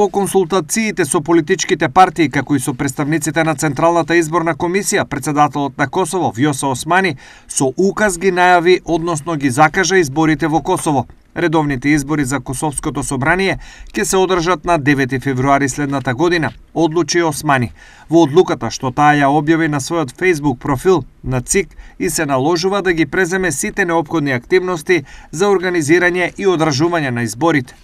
по консултациите со политичките партии, како и со представниците на Централната изборна комисија, председателот на Косово Вјоса Османи со указ ги најави, односно ги закажа изборите во Косово. Редовните избори за Косовското собрание ќе се одржат на 9 февруари следната година, одлучи Османи. Во одлуката што таа ја објави на својот Facebook профил на ЦИК и се наложува да ги преземе сите необходни активности за организирање и одржување на изборите.